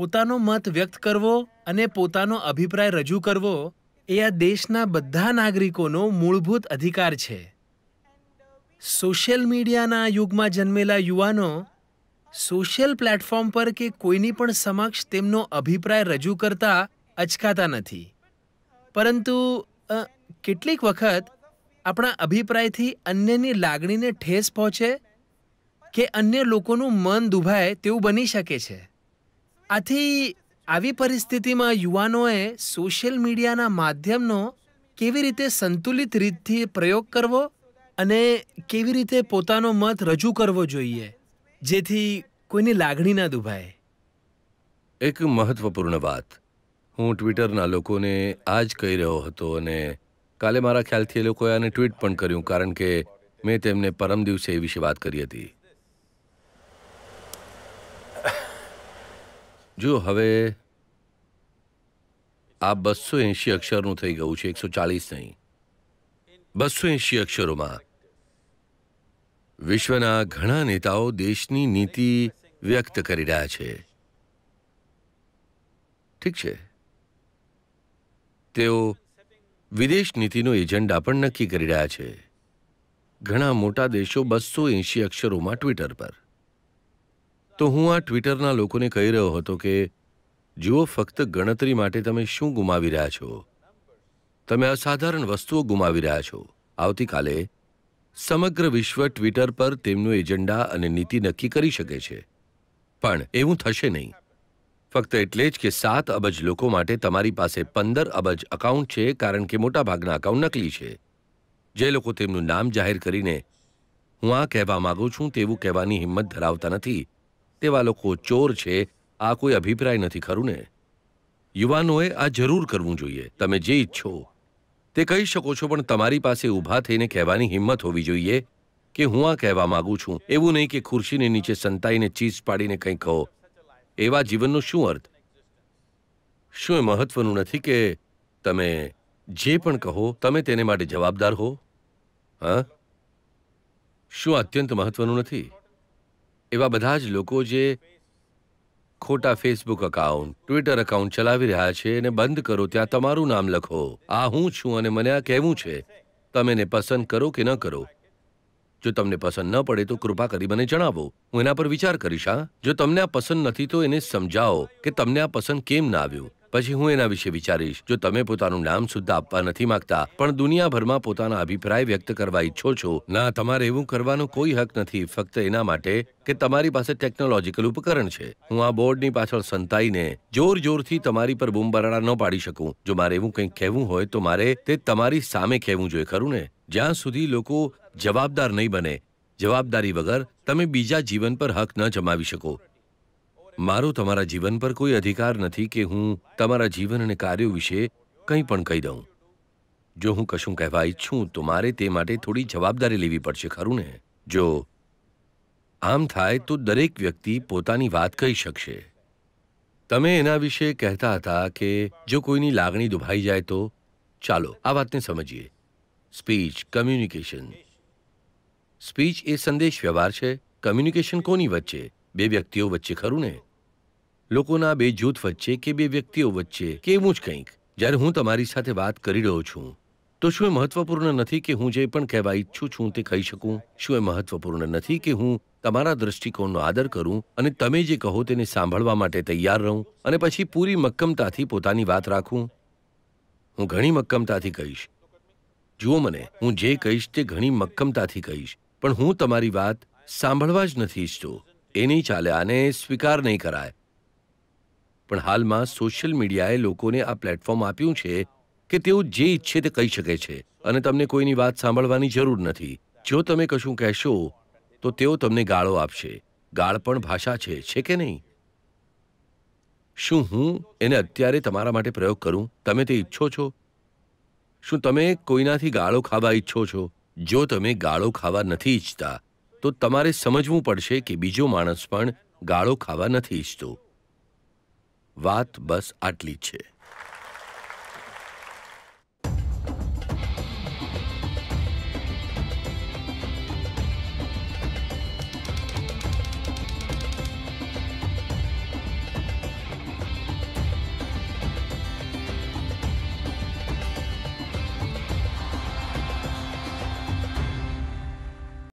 પોતાનો મત વ્યક્ત કરવો અને પોતાનો અભિપ્રાય રજૂ કરવો એ આ દેશના બધા નાગરિકોનો મૂળભૂત અધિકાર છે સોશિયલ મીડિયાના યુગમાં જન્મેલા યુવાનો સોશિયલ પ્લેટફોર્મ પર કે કોઈની પણ સમક્ષ તેમનો અભિપ્રાય રજૂ કરતા અચકાતા નથી પરંતુ કેટલીક વખત આપણા અભિપ્રાયથી અન્યની લાગણીને ઠેસ પહોંચે કે અન્ય લોકોનું મન દુભાય તેવું બની શકે છે આથી આવી પરિસ્થિતિમાં યુવાનોએ સોશિયલ મીડિયાના માધ્યમનો કેવી રીતે સંતુલિત રીતથી પ્રયોગ કરવો અને કેવી રીતે પોતાનો મત રજૂ કરવો જોઈએ જેથી કોઈની લાગણી ના દુભાય એક મહત્વપૂર્ણ વાત હું ટ્વિટરના લોકોને આ જ કહી રહ્યો હતો અને કાલે મારા ખ્યાલથી એ લોકોએ આને ટ્વીટ પણ કર્યું કારણ કે મેં તેમને પરમ દિવસે એ વિશે વાત કરી હતી જો હવે આ બસો એંશી અક્ષરનું થઈ ગયું છે એકસો ચાલીસ નહીં બસો એંશી અક્ષરોમાં વિશ્વના ઘણા નેતાઓ દેશની નીતિ વ્યક્ત કરી રહ્યા છે ઠીક છે તેઓ વિદેશ નીતિનો એજન્ડા પણ નક્કી કરી રહ્યા છે ઘણા મોટા દેશો બસો એંશી અક્ષરોમાં ટ્વિટર પર તો હું આ ટ્વિટરના લોકોને કહી રહ્યો હતો કે જુઓ ફક્ત ગણતરી માટે તમે શું ગુમાવી રહ્યા છો તમે અસાધારણ વસ્તુઓ ગુમાવી રહ્યા છો આવતીકાલે સમગ્ર વિશ્વ ટ્વિટર પર તેમનો એજન્ડા અને નીતિ નક્કી કરી શકે છે પણ એવું થશે નહીં ફક્ત એટલે જ કે સાત અબજ લોકો માટે તમારી પાસે પંદર અબજ અકાઉન્ટ છે કારણ કે મોટાભાગના અકાઉન્ટ નકલી છે જે લોકો તેમનું નામ જાહેર કરીને હું આ કહેવા માગું છું તેવું કહેવાની હિંમત ધરાવતા નથી તેવા લોકો ચોર છે આ કોઈ અભિપ્રાય નથી ખરું ને યુવાનોએ આ જરૂર કરવું જોઈએ તમે જે ઈચ્છો તે કહી શકો છો પણ તમારી પાસે ઊભા થઈને કહેવાની હિંમત હોવી જોઈએ કે હું આ કહેવા માંગુ છું એવું નહીં કે ખુરશીને નીચે સંતાઈને ચીજ પાડીને કંઈ કહો એવા જીવનનો શું અર્થ શું એ મહત્વનું નથી કે તમે જે પણ કહો તમે તેને માટે જવાબદાર હો હા શું અત્યંત મહત્વનું નથી એવા બધા જ લોકો જે ખોટા ફેસબુક અકાઉન્ટ ટ્વિટર અકાઉન્ટ ચલાવી રહ્યા છે એને બંધ કરો ત્યાં તમારું નામ લખો આ હું છું અને મને આ કહેવું છે તમે એને પસંદ કરો કે ન કરો જો તમને પસંદ ન પડે તો કૃપા કરી મને જણાવો હું એના પર વિચાર કરીશ હા જો તમને આ પસંદ નથી તો એને સમજાવો કે તમને આ પસંદ કેમ ના આવ્યું પછી હું એના વિશે વિચારીશ જો તમે પોતાનું નામ સુદ્ધા આપવા નથી માંગતા પણ દુનિયાભરમાં પોતાના અભિપ્રાય વ્યક્ત કરવા ઈચ્છો છો ના તમારે એવું કરવાનો કોઈ હક નથી ફક્ત એના માટે કે તમારી પાસે ટેકનોલોજીકલ ઉપકરણ છે હું આ બોર્ડની પાછળ સંતાઈને જોર જોરથી તમારી પર બૂમબરાડા ન પાડી શકું જો મારે એવું કંઈક કહેવું હોય તો મારે તે તમારી સામે કહેવું જોઈએ ખરું ને જ્યાં સુધી લોકો જવાબદાર નહીં બને જવાબદારી વગર તમે બીજા જીવન પર હક ન જમાવી શકો મારો તમારા જીવન પર કોઈ અધિકાર નથી કે હું તમારા જીવન અને કાર્યો વિશે કંઈ પણ કહી દઉં જો હું કશું કહેવા ઈચ્છું તો મારે તે માટે થોડી જવાબદારી લેવી પડશે ખરું ને જો આમ થાય તો દરેક વ્યક્તિ પોતાની વાત કહી શકશે તમે એના વિશે કહેતા હતા કે જો કોઈની લાગણી દુભાઈ જાય તો ચાલો આ વાતને સમજીએ સ્પીચ કમ્યુનિકેશન સ્પીચ એ સંદેશ વ્યવહાર છે કમ્યુનિકેશન કોની વચ્ચે બે વ્યક્તિઓ વચ્ચે ખરું ને લોકોના બે જૂથ વચ્ચે કે બે વ્યક્તિઓ વચ્ચે કે એવું જ કંઈક જ્યારે હું તમારી સાથે વાત કરી રહ્યો છું તો શું એ મહત્વપૂર્ણ નથી કે હું જે પણ કહેવા ઈચ્છું છું તે કહી શકું શું એ મહત્વપૂર્ણ નથી કે હું તમારા દ્રષ્ટિકોણનો આદર કરું અને તમે જે કહો તેને સાંભળવા માટે તૈયાર રહું અને પછી પૂરી મક્કમતાથી પોતાની વાત રાખું હું ઘણી મક્કમતાથી કહીશ જુઓ મને હું જે કહીશ તે ઘણી મક્કમતાથી કહીશ પણ હું તમારી વાત સાંભળવા જ નથી ઈચ્છતો એ નહીં ચાલે આને સ્વીકાર નહીં કરાય પણ હાલમાં સોશિયલ મીડિયાએ લોકોને આ પ્લેટફોર્મ આપ્યું છે કે તેઓ જે ઈચ્છે તે કહી શકે છે અને તમને કોઈની વાત સાંભળવાની જરૂર નથી જો તમે કશું કહેશો તો તેઓ તમને ગાળો આપશે ગાળ પણ ભાષા છે છે કે નહીં શું હું એને અત્યારે તમારા માટે પ્રયોગ કરું તમે તે ઈચ્છો છો શું તમે કોઈનાથી ગાળો ખાવા ઈચ્છો છો જો તમે ગાળો ખાવા નથી ઈચ્છતા તો તમારે સમજવું પડશે કે બીજો માણસ પણ ગાળો ખાવા નથી ઈચ્છતો વાત બસ આટલી છે